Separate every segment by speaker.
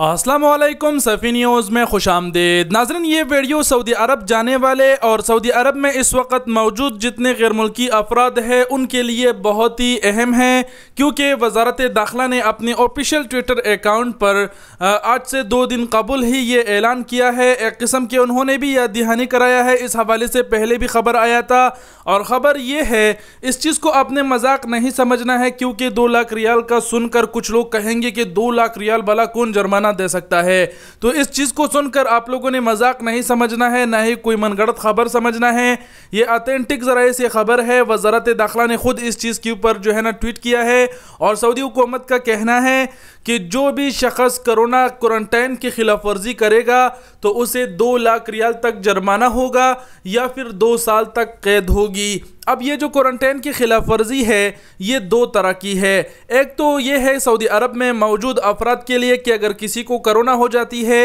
Speaker 1: Aslam सफ़ी news में खुश आमदेद नाजरन ये वीडियो सऊदी अरब जाने वाले और सऊदी अरब में इस वक्त मौजूद जितने गैर मुल्की अफराद हैं उनके लिए बहुत ही अहम है क्योंकि वजारत दाखिला ने अपने ऑफिशियल ट्विटर अकाउंट पर आज से दो दिन कबल ही ये ऐलान किया है एक किस्म के उन्होंने भी याद दहानी कराया है इस हवाले से पहले भी खबर आया था और ख़बर ये है इस चीज़ को अपने मजाक नहीं समझना है क्योंकि दो लाख रियाल का सुनकर कुछ लोग कहेंगे कि दो लाख रियाल भला कौन जुर्माना नुकसान दे सकता है तो इस चीज़ को सुनकर आप लोगों ने मजाक नहीं समझना है ना ही कोई मनगढ़ खबर समझना है ये अथेंटिक ज़रा से खबर है वजारत दाखिला ने खुद इस चीज़ के ऊपर जो है ना ट्वीट किया है और सऊदी हुकूमत का कहना है कि जो भी शख्स कोरोना क्वारंटाइन की खिलाफ वर्जी करेगा तो उसे दो लाख रियाल तक जुर्माना होगा या फिर दो साल तक कैद होगी अब ये जो क्वारंटाइन की खिलाफ वर्जी है ये दो तरह की है एक तो ये है सऊदी अरब में मौजूद अफराद के लिए कि अगर किसी को करोना हो जाती है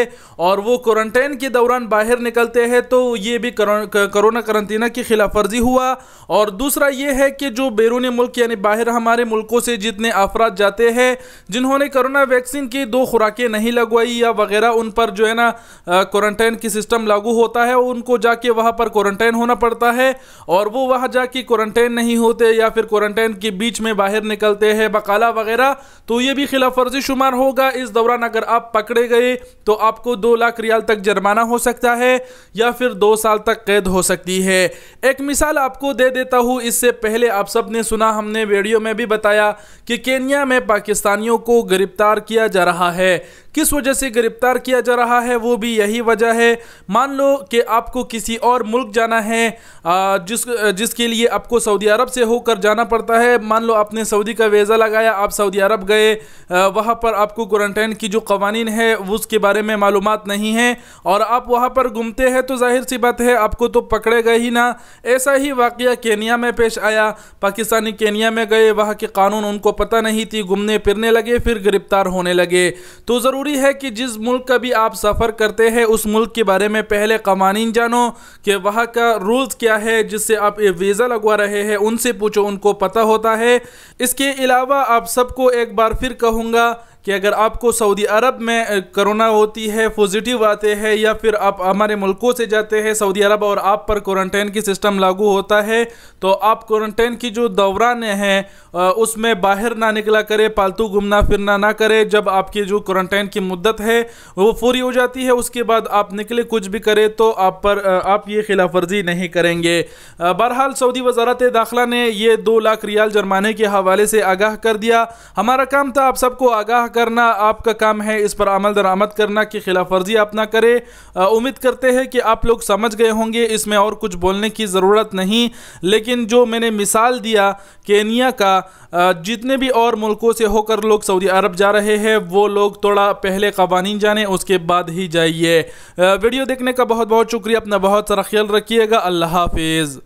Speaker 1: और वो क्वारंटाइन के दौरान बाहर निकलते हैं तो ये भी करोना करंटीना की खिलाफ वर्जी हुआ और दूसरा ये है कि जो बैरूनी मुल्क यानी बाहर हमारे मुल्कों से जितने अफराद जाते हैं जिन्होंने करोना वैक्सीन की दो खुराकें नहीं लगवाई या वगैरह उन पर जो है ना क्वारंटाइन की सिस्टम लागू होता है उनको जाके वहाँ पर क्वारंटाइन होना पड़ता है और वो वहाँ जा कि क्वारंटाइन नहीं होते या फिर क्वारंटाइन के बीच में बाहर निकलते हैं बकाला वगैरह तो ये भी खिलाफ वर्जी शुमार होगा इस दौरान अगर आप पकड़े गए तो आपको दो लाख रियाल तक जुर्माना हो सकता है या फिर दो साल तक कैद हो सकती है एक मिसाल आपको दे देता हूँ इससे पहले आप सब ने सुना हमने वीडियो में भी बताया कि केनिया में पाकिस्तानियों को गिरफ्तार किया जा रहा है किस वजह से गिरफ्तार किया जा रहा है वो भी यही वजह है मान लो कि आपको किसी और मुल्क जाना है जिस जिसके लिए आपको सऊदी अरब से होकर जाना पड़ता है मान लो आपने सऊदी का वीज़ा लगाया आप सऊदी अरब गए वहाँ पर आपको क्वारंटाइन की जो कवानीन है उसके बारे में मालूम नहीं है और आप वहाँ पर घूमते हैं तो जाहिर सी बात है आपको तो पकड़े गए ही ना ऐसा ही वाक़ केनिया में पेश आया पाकिस्तानी केनिया में गए वहाँ के कानून उनको पता नहीं थी घूमने फिरने लगे फिर गिरफ्तार होने लगे तो ज़रूर ज़रूरी है कि जिस मुल्क का भी आप सफ़र करते हैं उस मुल्क के बारे में पहले कवानीन जानो कि वहाँ का रूल्स क्या है जिससे आप ये वीज़ा लगवा रहे हैं उनसे पूछो उनको पता होता है इसके अलावा आप सबको एक बार फिर कहूँगा कि अगर आपको सऊदी अरब में कोरोना होती है पॉजिटिव आते हैं या फिर आप हमारे मुल्कों से जाते हैं सऊदी अरब और आप पर क्वारंटाइन की सिस्टम लागू होता है तो आप क्वारंटाइन की जो दौरान है उसमें बाहर ना निकला करें पालतू घूमना फिरना ना करें जब आपकी जो क्वारंटाइन की मुद्दत है वो पूरी हो जाती है उसके बाद आप निकले कुछ भी करें तो आप पर आप ये खिलाफ वर्जी नहीं करेंगे बहरहाल सऊदी वजारत दाखिला ने ये दो लाख रियाल जुर्माने के हवाले से आगाह कर दिया हमारा काम था आप सबको आगाह करना आपका काम है इस पर अमल दरामद करना की खिलाफ वर्जी आप ना करें उम्मीद करते हैं कि आप लोग समझ गए होंगे इसमें और कुछ बोलने की ज़रूरत नहीं लेकिन जो मैंने मिसाल दिया केनिया का जितने भी और मुल्कों से होकर लोग सऊदी अरब जा रहे हैं वो लोग थोड़ा पहले कवानी जाने उसके बाद ही जाइए वीडियो देखने का बहुत बहुत शुक्रिया अपना बहुत सारा ख्याल रखिएगा अल्लाह हाफिज़